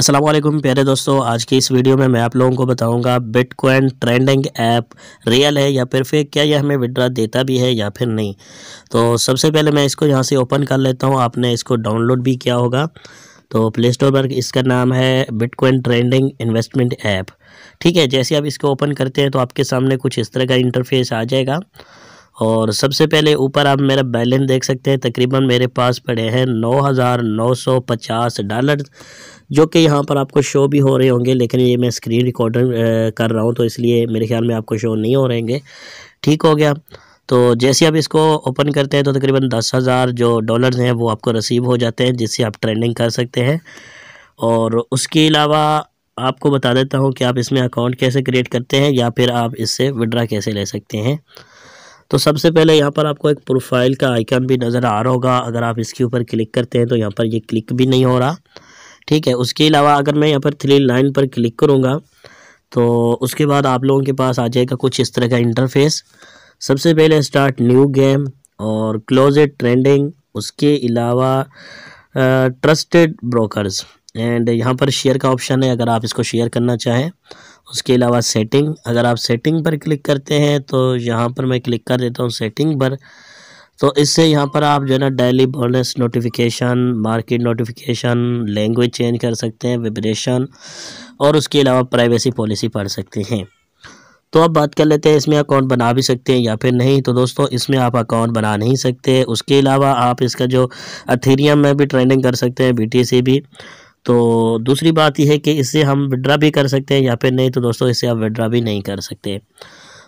अस्सलाम वालेकुम प्यारे दोस्तों आज की इस वीडियो में मैं आप लोगों को बताऊंगा बिटकॉइन ट्रेंडिंग ऐप रियल है या फिर फिर क्या यह हमें विड्रा देता भी है या फिर नहीं तो सबसे पहले मैं इसको यहाँ से ओपन कर लेता हूँ आपने इसको डाउनलोड भी किया होगा तो प्ले स्टोर पर इसका नाम है बिटकॉइन ट्रेंडिंग इन्वेस्टमेंट ऐप ठीक है जैसे आप इसको ओपन करते हैं तो आपके सामने कुछ इस तरह का इंटरफेस आ जाएगा और सबसे पहले ऊपर आप मेरा बैलेंस देख सकते हैं तकरीबन मेरे पास पड़े हैं नौ हज़ार नौ सौ पचास डॉलर जो कि यहाँ पर आपको शो भी हो रहे होंगे लेकिन ये मैं स्क्रीन रिकॉर्डिंग कर रहा हूँ तो इसलिए मेरे ख्याल में आपको शो नहीं हो रहेंगे ठीक हो गया तो जैसे आप इसको ओपन करते हैं तो तकरीबन दस हज़ार जो डॉलर हैं वो आपको रसीव हो जाते हैं जिससे आप ट्रेंडिंग कर सकते हैं और उसके अलावा आपको बता देता हूँ कि आप इसमें अकाउंट कैसे क्रिएट करते हैं या फिर आप इससे विड्रा कैसे ले सकते हैं तो सबसे पहले यहाँ पर आपको एक प्रोफाइल का आइकन भी नज़र आ रहा होगा अगर आप इसके ऊपर क्लिक करते हैं तो यहाँ पर ये यह क्लिक भी नहीं हो रहा ठीक है उसके अलावा अगर मैं यहाँ पर थ्री लाइन पर क्लिक करूँगा तो उसके बाद आप लोगों के पास आ जाएगा कुछ इस तरह का इंटरफेस सबसे पहले स्टार्ट न्यू गेम और क्लोज ट्रेंडिंग उसके अलावा ट्रस्टेड ब्रोकर्स एंड यहाँ पर शेयर का ऑप्शन है अगर आप इसको शेयर करना चाहें उसके अलावा सेटिंग अगर आप सेटिंग पर क्लिक करते हैं तो यहाँ पर मैं क्लिक कर देता हूँ सेटिंग पर तो इससे यहाँ पर आप जो है ना daily bonus notification market notification language change कर सकते हैं विब्रेशन और उसके अलावा प्राइवेसी पॉलिसी पढ़ सकते हैं तो अब बात कर लेते हैं इसमें अकाउंट बना भी सकते हैं या फिर नहीं तो दोस्तों इसमें आप अकाउंट बना नहीं सकते उसके अलावा आप इसका जो अथीरियम में भी ट्रेंडिंग कर सकते हैं बी भी तो दूसरी बात यह है कि इससे हम विड्रा भी कर सकते हैं या फिर नहीं तो दोस्तों इससे आप विड्रा भी नहीं कर सकते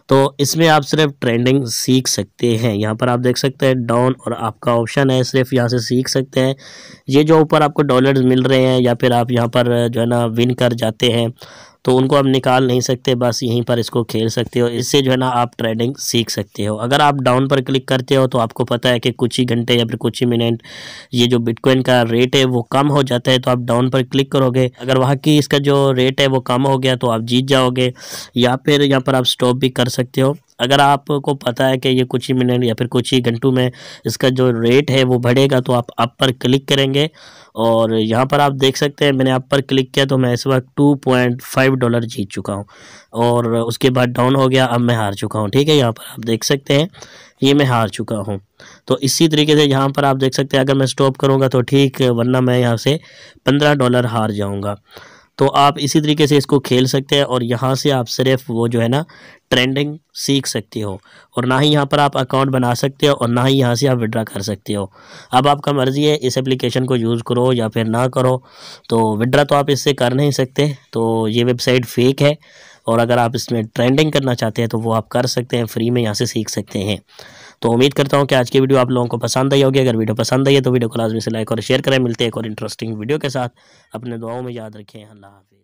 तो इसमें आप सिर्फ ट्रेंडिंग सीख सकते हैं यहाँ पर आप देख सकते हैं डाउन और आपका ऑप्शन है सिर्फ यहाँ से सीख सकते हैं ये जो ऊपर आपको डॉलर्स मिल रहे हैं या फिर आप यहाँ पर जो है ना विन कर जाते हैं तो उनको आप निकाल नहीं सकते बस यहीं पर इसको खेल सकते हो इससे जो है ना आप ट्रेडिंग सीख सकते हो अगर आप डाउन पर क्लिक करते हो तो आपको पता है कि कुछ ही घंटे या फिर कुछ ही मिनट ये जो बिटकॉइन का रेट है वो कम हो जाता है तो आप डाउन पर क्लिक करोगे अगर वहाँ की इसका जो रेट है वो कम हो गया तो आप जीत जाओगे या फिर यहाँ पर आप स्टॉप भी कर सकते हो अगर आपको पता है कि ये कुछ ही मिनट या फिर कुछ ही घंटों में इसका जो रेट है वो बढ़ेगा तो आप अप पर क्लिक करेंगे और यहाँ पर आप देख सकते हैं मैंने अप पर क्लिक किया तो मैं इस वक्त टू पॉइंट फाइव डॉलर जीत चुका हूँ और उसके बाद डाउन हो गया अब मैं हार चुका हूँ ठीक है यहाँ पर आप देख सकते हैं ये मैं हार चुका हूँ तो इसी तरीके से यहाँ पर आप देख सकते हैं अगर मैं स्टॉप करूँगा तो ठीक वरना मैं यहाँ से पंद्रह डॉलर हार जाऊँगा तो आप इसी तरीके से इसको खेल सकते हैं और यहाँ से आप सिर्फ वो जो है ना ट्रेंडिंग सीख सकते हो और ना ही यहाँ पर आप अकाउंट बना सकते हो और ना ही यहाँ से आप विड्रा कर सकते हो अब आपका मर्ज़ी है इस एप्लीकेशन को यूज़ करो या फिर ना करो तो विड्रा तो आप इससे कर नहीं सकते तो ये वेबसाइट फेक है और अगर आप इसमें ट्रेंडिंग करना चाहते हैं तो वो आप कर सकते हैं फ्री में यहाँ से सीख सकते हैं तो उम्मीद करता हूँ कि आज की वीडियो आप लोगों को पसंद आई होगी अगर वीडियो पसंद आई है तो वीडियो को लाजमी से लाइक और शेयर करें मिलते हैं एक और इंटरेस्टिंग वीडियो के साथ अपने दुआओं में याद रखें अल्लाह हाफिज़